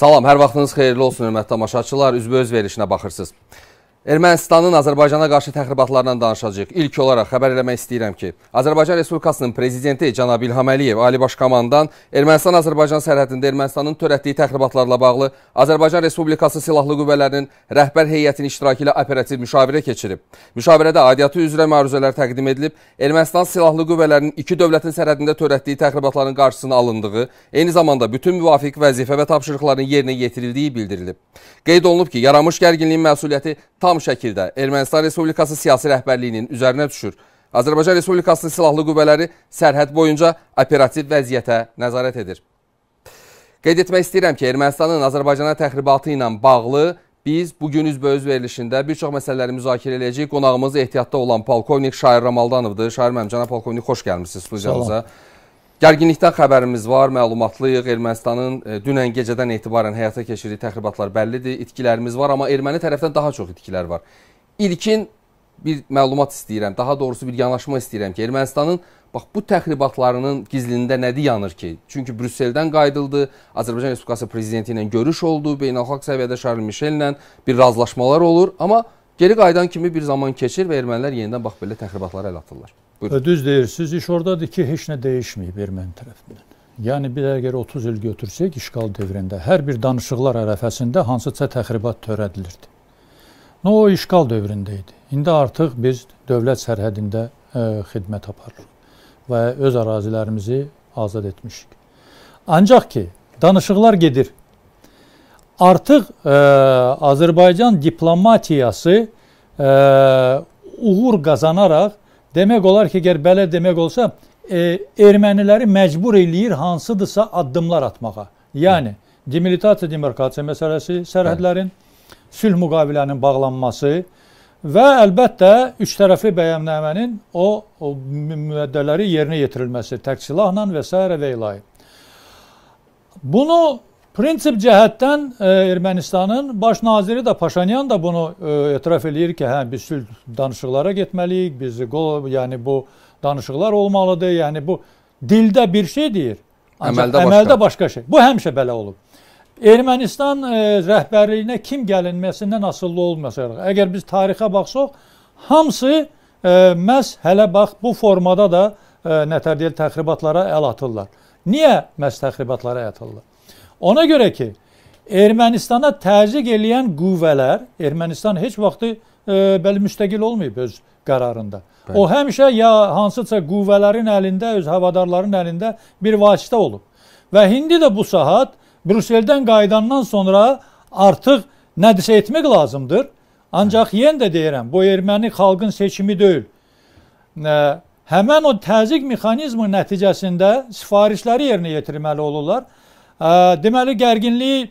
Salam, hər vaxtınız xeyirli olsun, hörmətli tamaşaçılar. Üzbə öz verilişinə baxırsınız. Ermənistanın Azərbaycana qarşı təxribatlarından danışacağıq. İlk olaraq xəbər eləmək istəyirəm ki, Azərbaycan Respublikasının prezidenti Cənab İlham Əliyev Ali Baş Komandan Ermənistan-Azərbaycan sərhədində Ermənistanın törətdiyi təxribatlarla bağlı Azərbaycan Respublikası Silahlı Qüvvələrinin rəhbər heyətinin iştirakı ilə operativ müşavirə keçirib. Müşavirədə aidiyyatı üzrə məruzələr təqdim edilib, Ermənistan Silahlı Qüvvələrinin iki dövlətin sərhədində törətdiyi təxribatların qarşısının alındığı, eyni zamanda bütün müvafiq vəzifə və tapşırıqların yerinə yetirildiyi bildirilib. Qeyd olunub ki, yaranmış gərginliyin məsuliyyəti tam tam şəkildə Ermənistan Respublikası siyasi rəhbərliyinin üzərinə düşür. Azərbaycan Respublikasının silahlı qüvvələri sərhəd boyunca operativ vəziyyətə nəzarət edir. Qeyd etmək istəyirəm ki, Ermənistanın Azərbaycana təxribatı ilə bağlı biz bugün üzbəüz verilişində bir çox məsələləri müzakirə edəcəyik. Qonağımız ehtiyatda olan polkovnik Şair Ramaldanovdur. Şair müəllim, cənab polkovnik, xoş gəlmisiniz studiyamıza. Salam. Gərginlikdən xəbərimiz var, məlumatlıyıq. Ermənistanın e, dünən gecədən etibarən həyata keçirdiyi təxribatlar bəllidir. İtkilərimiz var, amma erməni tərəfdən daha çox itkilər var. İlkin bir məlumat istəyirəm, daha doğrusu bir yanaşma istəyirəm ki, Ermənistanın bax bu təxribatlarının gizlində nədir yanır ki? Çünki Brüsseldən qayıdıldı, Azərbaycan Respublikası prezidenti ilə görüş oldu, beynəlxalq səviyyədə Charles Michel ilə bir razılaşmalar olur, amma geri qayıdan kimi bir zaman keçir və ermənilər yenidən bax belə təxribatlara əl atırlar. Buyurun. Düz deyirsiniz. İş oradadır ki, heç nə dəyişməyib Erməni tərəfindən. Yəni bir əgər 30 il götürsək işğal dövründə hər bir danışıqlar ərəfəsində hansısa təxribat törədilirdi. Nə o işğal dövründə idi. İndi artıq biz dövlət sərhədində ə, xidmət aparırıq və öz ərazilərimizi azad etmişik. Ancaq ki, danışıqlar gedir. Artıq ə, Azərbaycan diplomatiyası ə, uğur qazanaraq Demək olar ki, əgər belə demək olsa, e, erməniləri məcbur eləyir hansıdırsa addımlar atmağa. Yəni demilitasiya demarkasiya məsələsi, sərhədlərin sülh müqavilənin bağlanması və əlbəttə üç tərəfli bəyannamənin o, o müəddələri yerinə yetirilməsi, tək silahla və s. və ilahi. Bunu Prinsip cəhətdən ə, e, Ermənistanın baş naziri də Paşinyan da bunu ə, e, etiraf eləyir ki, hə biz sülh danışıqlara getməliyik, biz qol, yəni bu danışıqlar olmalıdır. Yəni bu dildə bir şey deyir, ancaq əməldə, əməldə başqa. başqa şey. Bu həmişə belə olub. Ermənistan ə, e, rəhbərliyinə kim gəlinməsindən asıllı olmasaq, əgər biz tarixə baxsaq, hamısı ə, məhz hələ bax bu formada da ə, nətər deyil təxribatlara əl atırlar. Niyə məhz təxribatlara əl atırlar? Ona görə ki, Ermənistana təzyiq eləyən qüvvələr, Ermənistan heç vaxtı e, bəli müstəqil olmayıb öz qərarında. Bəli. O həmişə ya hansısa qüvvələrin əlində, öz havadarların əlində bir vasitə olub. Və indi də bu saat Brüsseldən qayıdandan sonra artıq nədirsə etmək lazımdır. Ancaq yenə də deyirəm, bu erməni xalqın seçimi deyil. Ə, həmən o təzyiq mexanizmi nəticəsində sifarişləri yerinə yetirməli olurlar deməli gərginliyi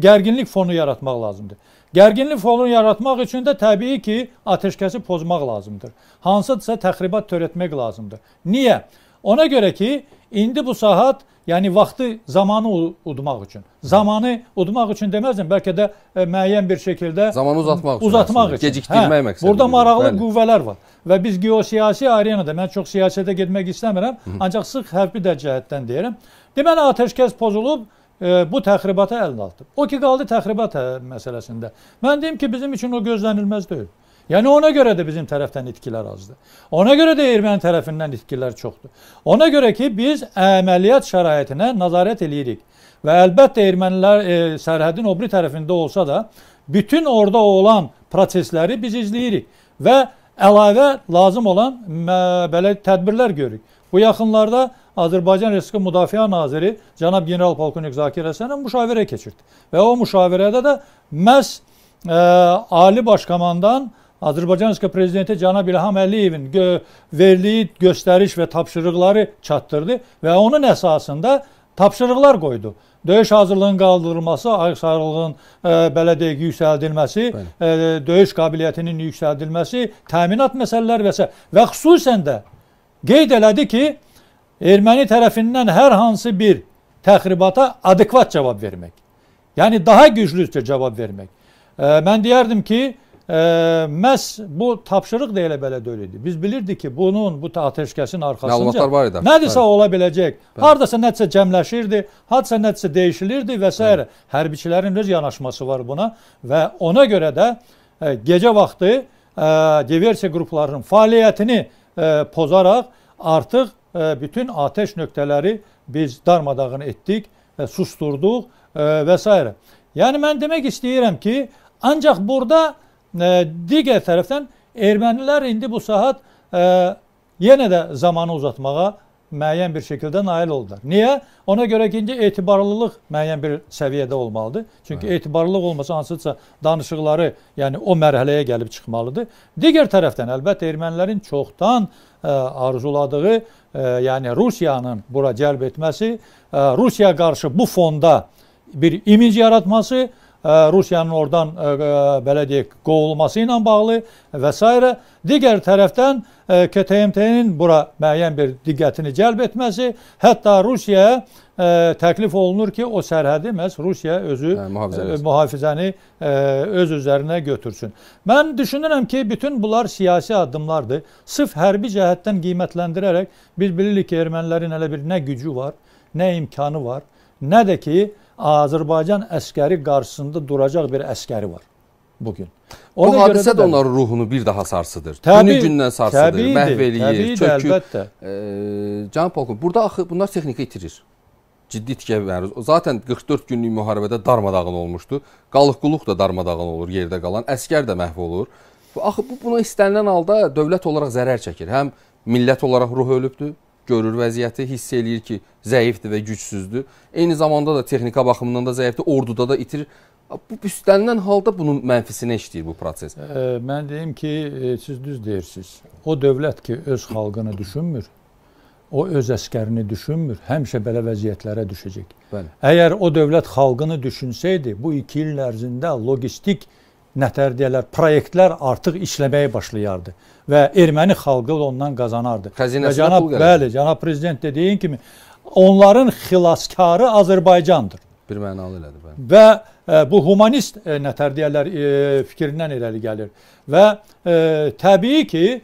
gərginlik fonu yaratmaq lazımdır. Gərginlik fonunu yaratmaq üçün də təbii ki, atəşkəsi pozmaq lazımdır. Hansıdırsa təxribat törətmək lazımdır. Niyə? Ona görə ki, indi bu saat Yəni vaxtı, zamanı udmaq üçün. Zamanı udmaq üçün deməzdim, bəlkə də ə, e, müəyyən bir şəkildə zamanı uzatmaq üçün. Uzatmaq üçün. Gecikdirmək hə, məqsədi. Burada maraqlı bəli. qüvvələr var və biz geosiyasi arenada mən çox siyasətə getmək istəmirəm, Hı -hı. ancaq sıx hərbi də cəhətdən deyirəm. Deməli atəşkəs pozulub e, bu təxribata əl atdı. O ki qaldı təxribat e, məsələsində. Mən deyim ki, bizim üçün o gözlənilməz deyil. Yəni ona görə də bizim tərəfdən itkilər azdır. Ona görə də erməni tərəfindən itkilər çoxdur. Ona görə ki, biz əməliyyat şəraitinə nazarət eləyirik. Və əlbəttə ermənilər e, sərhədin obri tərəfində olsa da, bütün orada olan prosesləri biz izləyirik və əlavə lazım olan mə, belə tədbirlər görürük. Bu yaxınlarda Azərbaycan Respublikası Müdafiə Naziri cənab general polkovnik Zakir Əsənov müşavirə keçirdi və o müşavirədə də məhz ə, e, Ali Baş Komandan Azərbaycanska prezidenti cənab İlham Əliyevin gö verdiyi göstəriş və tapşırıqları çatdırdı və onun əsasında tapşırıqlar qoydu. Döyüş hazırlığının qaldırılması, ayıqsarlığın e, belə deyək yüksəldilməsi, e, döyüş qabiliyyətinin yüksəldilməsi, təminat məsələləri və s. və xüsusən də qeyd elədi ki, erməni tərəfindən hər hansı bir təxribata adekvat cavab vermək. Yəni daha güclücə cavab vermək. E, mən deyərdim ki, Ə, məhz bu tapşırıq da elə belə döyül idi. Biz bilirdik ki, bunun bu atəşkəsin arxasında var idi. Nədirsə bəli. ola biləcək. Bəli. Hardasa nəticə cəmləşirdi, hadisə nəticə dəyişilirdi və s. Bəli. Hərbiçilərin öz yanaşması var buna və ona görə də ə, e, gecə vaxtı ə, e, diversiya qruplarının fəaliyyətini ə, e, pozaraq artıq ə, bütün atəş nöqtələri biz darmadağın etdik, ə, susturduq ə, və s. Yəni mən demək istəyirəm ki, ancaq burada digər tərəfdən ermənilər indi bu saat e, yenə də zamanı uzatmağa müəyyən bir şəkildə nail oldular. Niyə? Ona görə ki, indi etibarlılıq müəyyən bir səviyyədə olmalıdır. Çünki Hı. etibarlılıq olmasa hansısa danışıqları, yəni o mərhələyə gəlib çıxmalıdır. Digər tərəfdən əlbəttə ermənilərin çoxdan ə, e, arzuladığı, ə, e, yəni Rusiyanın bura cəlb etməsi, ə, Rusiya qarşı bu fonda bir imic yaratması, Rusiyanın oradan belə deyək qovulması ilə bağlı və s. digər tərəfdən KTMT-nin bura müəyyən bir diqqətini cəlb etməsi, hətta Rusiyaya ə, təklif olunur ki, o sərhədi məhz Rusiya özü hə, ə, mühafizəni ə, öz üzərinə götürsün. Mən düşünürəm ki, bütün bunlar siyasi addımlardır. Sırf hərbi cəhətdən qiymətləndirərək biz bilirik ki, ermənilərin hələ bir nə gücü var, nə imkanı var, nə də ki, ə, Azərbaycan əskəri qarşısında duracaq bir əskəri var bugün. Ona Bu hadisə də, də onların ruhunu bir daha sarsıdır. Günü gündən sarsıdır, təbiidir, məhv eləyir, çökür. Əlbəttə. E, Can Polkun, burada axı bunlar texnika itirir. Ciddi tikə məruz. Zaten 44 günlük müharibədə darmadağın olmuşdu. Qalıqquluq da darmadağın olur yerdə qalan, əskər də məhv olur. Axı bu buna istənilən halda dövlət olaraq zərər çəkir. Həm millət olaraq ruh ölübdür, görür vəziyyəti, hiss eləyir ki, zəifdir və gücsüzdür. Eyni zamanda da texnika baxımından da zəifdir, orduda da itir. Bu üstənilən halda bunun mənfisinə işləyir bu proses. E, mən deyim ki, e, siz düz deyirsiniz. O dövlət ki, öz xalqını düşünmür, o öz əskərini düşünmür, həmişə belə vəziyyətlərə düşəcək. Bəli. Əgər o dövlət xalqını düşünsəydi, bu 2 il ərzində logistik nətər deyirlər, proyektlər artıq işləməyə başlayardı və erməni xalqı ondan qazanardı. Xəzinəsinə cənab, pul gəlir. Bəli, cənab prezident dediyin kimi onların xilaskarı Azərbaycandır. Bir mənalı elədir bəli. Və ə, e, bu humanist ə, e, nətər deyirlər ə, e, fikrindən irəli gəlir və ə, təbii ki, ə,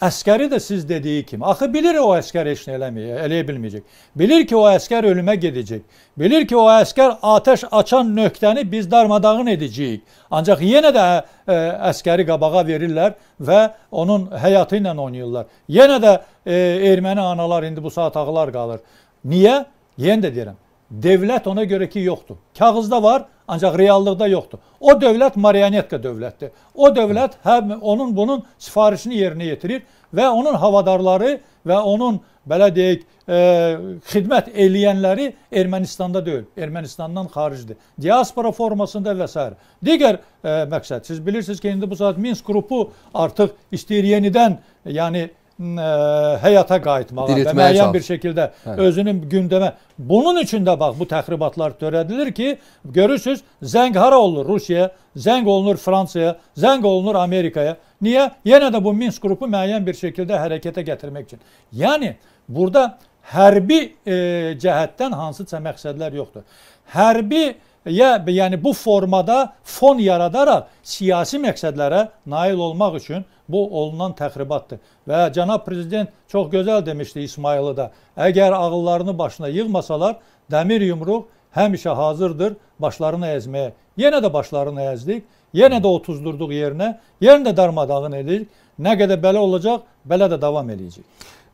Əskəri də siz dediyi kimi. Axı bilir o əskər heç nə eləməyəcək, eləyə bilməyəcək. Bilir ki, o əskər ölümə gedəcək. Bilir ki, o əskər atəş açan nöqtəni biz darmadağın edəcəyik. Ancaq yenə də ə, e, əskəri qabağa verirlər və onun həyatı ilə oynayırlar. Yenə də ə, e, erməni analar indi bu saat ağlar qalır. Niyə? Yenə də deyirəm. Dövlət ona görə ki, yoxdur. Kağızda var, Ancaq reallıqda yoxdur. O dövlət marionetka dövlətdir. O dövlət həm onun bunun sifarişini yerinə yetirir və onun havadarları və onun belə deyək, e, xidmət eləyənləri Ermənistanda deyil, Ermənistandan xaricdir. Diaspora formasında və s. Digər e, məqsəd, siz bilirsiniz ki, indi bu saat Minsk qrupu artıq istəyir yenidən, yəni ə, e, həyata qayıtmağa Diriltməyə və müəyyən çalış. bir şəkildə hə. özünü gündəmə. Bunun üçün də bax bu təxribatlar törədilir ki, görürsüz, zəng hara olunur Rusiyaya, zəng olunur Fransaya, zəng olunur Amerikaya. Niyə? Yenə də bu Minsk qrupu müəyyən bir şəkildə hərəkətə gətirmək üçün. Yəni burada hərbi e, cəhətdən hansısa məqsədlər yoxdur. Hərbi ya yəni bu formada fon yaradaraq siyasi məqsədlərə nail olmaq üçün bu olunan təxribatdır. Və cənab prezident çox gözəl demişdi İsmayılıda. Əgər ağıllarını başına yığmasalar, dəmir yumruq həmişə hazırdır başlarını əzməyə. Yenə də başlarını əzdik, yenə də otuzdurduq yerinə, yenə də darmadağın edirik. Nə qədər belə olacaq, belə də davam edəcək.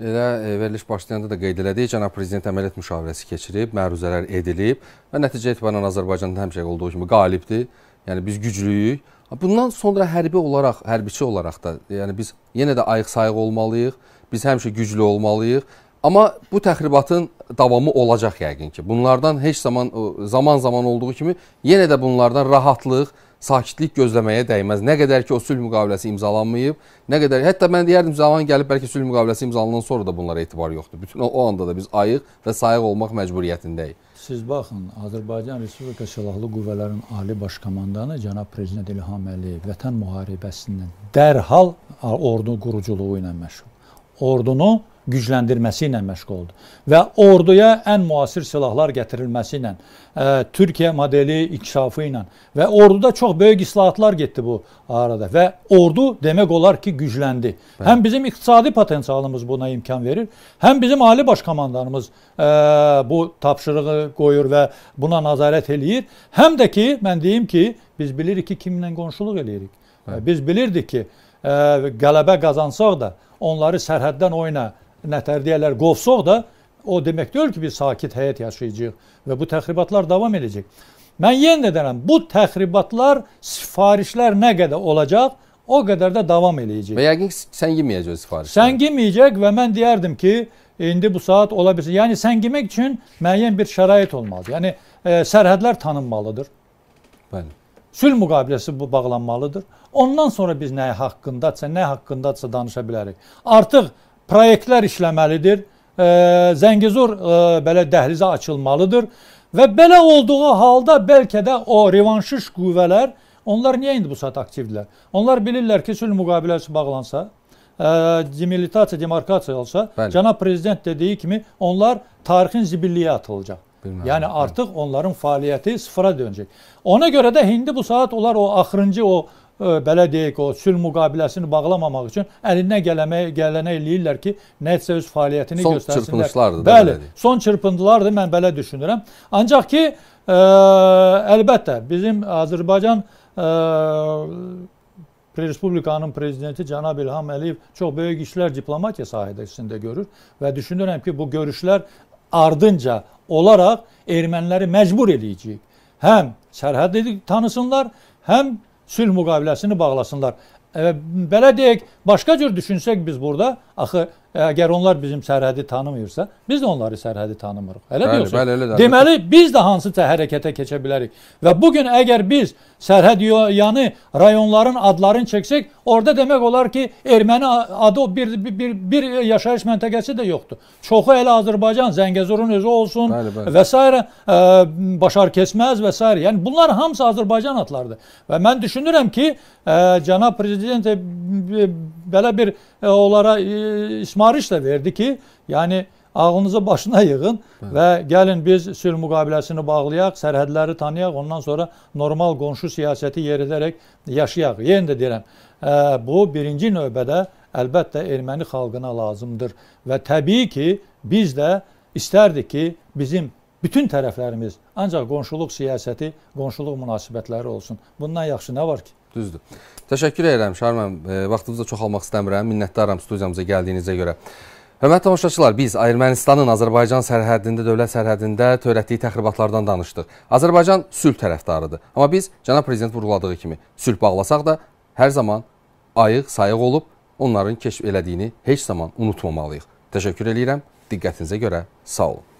Elə e, veriliş başlayanda da qeyd elədik, cənab prezident əməliyyat müşavirəsi keçirib, məruzələr edilib və nəticə etibarən Azərbaycanda həmişə olduğu kimi qalibdir. Yəni biz güclüyük Bundan sonra hərbi olaraq, hərbiçi olaraq da, yəni biz yenə də ayıq-sayıq olmalıyıq. Biz həmişə güclü olmalıyıq. Amma bu təxribatın davamı olacaq yəqin ki. Bunlardan heç zaman zaman-zaman olduğu kimi yenə də bunlardan rahatlıq sakitlik gözləməyə dəyməz. Nə qədər ki o sülh müqaviləsi imzalanmayıb, nə qədər hətta mən deyərdim zaman gəlib bəlkə sülh müqaviləsi imzalanan sonra da bunlara etibar yoxdur. Bütün o, o anda da biz ayıq və sayıq olmaq məcburiyyətindəyik. Siz baxın, Azərbaycan Respublika Silahlı Qüvvələrinin Ali Baş Komandanı cənab prezident İlham Əliyev Vətən müharibəsindən dərhal ordu quruculuğu ilə məşğul. Ordunu gücləndirməsi ilə məşğuldur və orduya ən müasir silahlar gətirilməsi ilə, ə, e, Türkiyə modeli inkişafı ilə və orduda çox böyük islahatlar getdi bu arada və ordu demək olar ki, gücləndi. Bəli. Həm bizim iqtisadi potensialımız buna imkan verir, həm bizim ali baş komandanımız ə, e, bu tapşırığı qoyur və buna nazarət eləyir, həm də ki, mən deyim ki, biz bilirik ki, kimlə qonşuluq eləyirik. Bəli. Biz bilirdik ki, ə, e, qələbə qazansaq da onları sərhəddən oyna nətər deyərlər qovsoq da o demək deyil ki, biz sakit həyat yaşayacağıq və bu təxribatlar davam edəcək. Mən yenə də deyirəm, bu təxribatlar, sifarişlər nə qədər olacaq, o qədər də davam eləyəcək. Və yəqin sən yeməyəcək sifarişlər. Sən yeməyəcək və mən deyərdim ki, indi bu saat ola bilsin. Yəni sən yemək üçün müəyyən bir şərait olmalıdır. Yəni e, sərhədlər tanınmalıdır. Bəli. Sülh müqabiləsi bu bağlanmalıdır. Ondan sonra biz nə haqqındadsa, nə haqqındadsa danışa bilərik. Artıq proyektlər işləməlidir. Zəngəzur belə dəhlizə açılmalıdır və belə olduğu halda bəlkə də o revanşış qüvvələr onlar niyə indi bu saat aktivdirlər? Onlar bilirlər ki, sülh müqaviləsi bağlansa, demilitasiya, demarkasiya olsa, Bəli. cənab prezident dediyi kimi onlar tarixin zibilliyə atılacaq. Bilmem, yəni artıq bəli. onların fəaliyyəti sıfıra dönəcək. Ona görə də indi bu saat onlar o axırıncı o belə deyək o sülh müqabiləsini bağlamamaq üçün əlindən gələnə gələnə eləyirlər ki, nəsə öz fəaliyyətini son göstərsinlər. Son çırpınışlardır. Bəli, da, son çırpıntılardır, mən belə düşünürəm. Ancaq ki, ə, əlbəttə bizim Azərbaycan ə, Respublikanın prezidenti cənab İlham Əliyev çox böyük işlər diplomatiya sahəsində görür və düşünürəm ki, bu görüşlər ardınca olaraq erməniləri məcbur eləyəcək. Həm sərhədi tanısınlar, həm sülh müqaviləsini bağlasınlar. Belə deyək, başqa cür düşünsək biz burada, axı əgər onlar bizim sərhədi tanımırsa, biz də onları sərhədi tanımırıq. Elə bəli, diyorsun. Bəli, elə də. Deməli biz də hansısa hərəkətə keçə bilərik. Və bu gün əgər biz sərhəd yanı rayonların adlarını çəksək, orada demək olar ki, erməni adı bir bir, bir, bir yaşayış məntəqəsi də yoxdur. Çoxu elə Azərbaycan, Zəngəzurun özü olsun bəli, bəli. və s. başar keçməz və s. Yəni bunlar hamısı Azərbaycan adlarıdır. Və mən düşünürəm ki, ə, cənab prezident ə, belə bir e, onlara e, ismarış da verdi ki, yəni ağlınızı başına yığın Hı. və gəlin biz sülh müqabiləsini bağlayaq, sərhədləri tanıyaq, ondan sonra normal qonşu siyasəti yeridərək yaşayaq. Yenə də deyirəm, e, bu birinci növbədə əlbəttə erməni xalqına lazımdır və təbii ki, biz də istərdik ki, bizim bütün tərəflərimiz ancaq qonşuluq siyasəti, qonşuluq münasibətləri olsun. Bundan yaxşı nə var ki? Düzdür. Təşəkkür edirəm Şarmən. E, vaxtınızı çox almaq istəmirəm. Minnətdaram studiyamıza gəldiyinizə görə. Hörmətli tamaşaçılar, biz Ermənistanın Azərbaycan sərhədində, dövlət sərhədində törətdiyi təxribatlardan danışdıq. Azərbaycan sülh tərəfdarıdır. Amma biz cənab prezident vurğuladığı kimi sülh bağlasaq da hər zaman ayıq, sayıq olub onların keşf elədiyini heç zaman unutmamalıyıq. Təşəkkür edirəm. Diqqətinizə görə sağ olun.